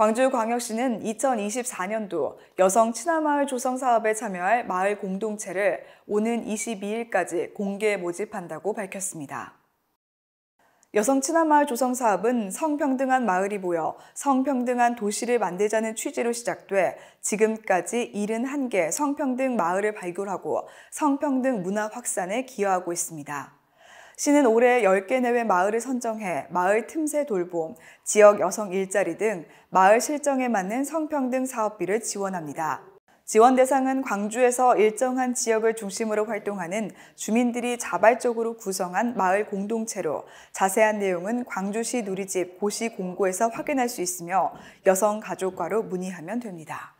광주광역시는 2024년도 여성 친화마을 조성 사업에 참여할 마을 공동체를 오는 22일까지 공개 모집한다고 밝혔습니다. 여성 친화마을 조성 사업은 성평등한 마을이 모여 성평등한 도시를 만들자는 취지로 시작돼 지금까지 71개 성평등 마을을 발굴하고 성평등 문화 확산에 기여하고 있습니다. 시는 올해 10개 내외 마을을 선정해 마을 틈새 돌봄, 지역 여성 일자리 등 마을 실정에 맞는 성평등 사업비를 지원합니다. 지원 대상은 광주에서 일정한 지역을 중심으로 활동하는 주민들이 자발적으로 구성한 마을 공동체로 자세한 내용은 광주시 누리집 고시 공고에서 확인할 수 있으며 여성 가족과로 문의하면 됩니다.